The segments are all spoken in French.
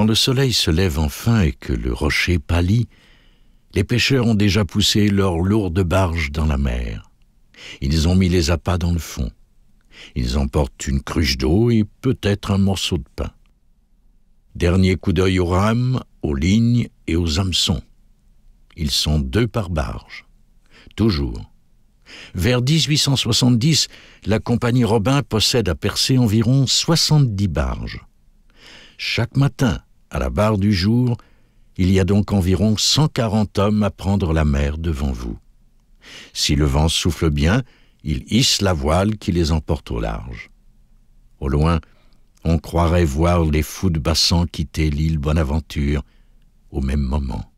Quand le soleil se lève enfin et que le rocher pâlit, les pêcheurs ont déjà poussé leurs lourdes barges dans la mer. Ils ont mis les appâts dans le fond. Ils emportent une cruche d'eau et peut-être un morceau de pain. Dernier coup d'œil aux rames, aux lignes et aux hameçons. Ils sont deux par barge. Toujours. Vers 1870, la compagnie Robin possède à percer environ 70 barges. Chaque matin, à la barre du jour, il y a donc environ 140 hommes à prendre la mer devant vous. Si le vent souffle bien, ils hissent la voile qui les emporte au large. Au loin, on croirait voir les fous de Bassan quitter l'île Bonaventure au même moment.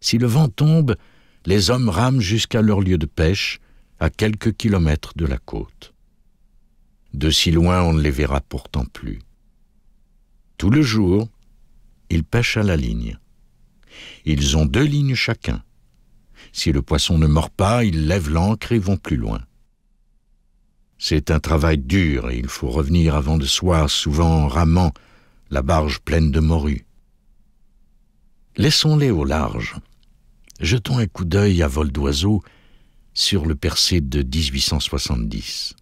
Si le vent tombe, les hommes rament jusqu'à leur lieu de pêche, à quelques kilomètres de la côte. De si loin, on ne les verra pourtant plus. Tout le jour, ils pêchent à la ligne. Ils ont deux lignes chacun. Si le poisson ne mord pas, ils lèvent l'ancre et vont plus loin. C'est un travail dur et il faut revenir avant de soir, souvent en ramant, la barge pleine de morues. Laissons-les au large. Jetons un coup d'œil à vol d'oiseau sur le percé de 1870.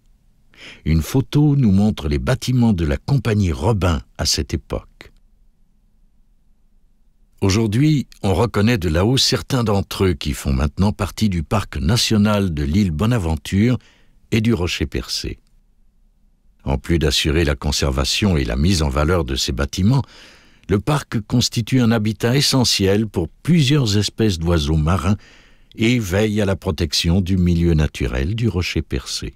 Une photo nous montre les bâtiments de la compagnie Robin à cette époque. Aujourd'hui, on reconnaît de là-haut certains d'entre eux qui font maintenant partie du parc national de l'île Bonaventure et du rocher percé. En plus d'assurer la conservation et la mise en valeur de ces bâtiments, le parc constitue un habitat essentiel pour plusieurs espèces d'oiseaux marins et veille à la protection du milieu naturel du rocher percé.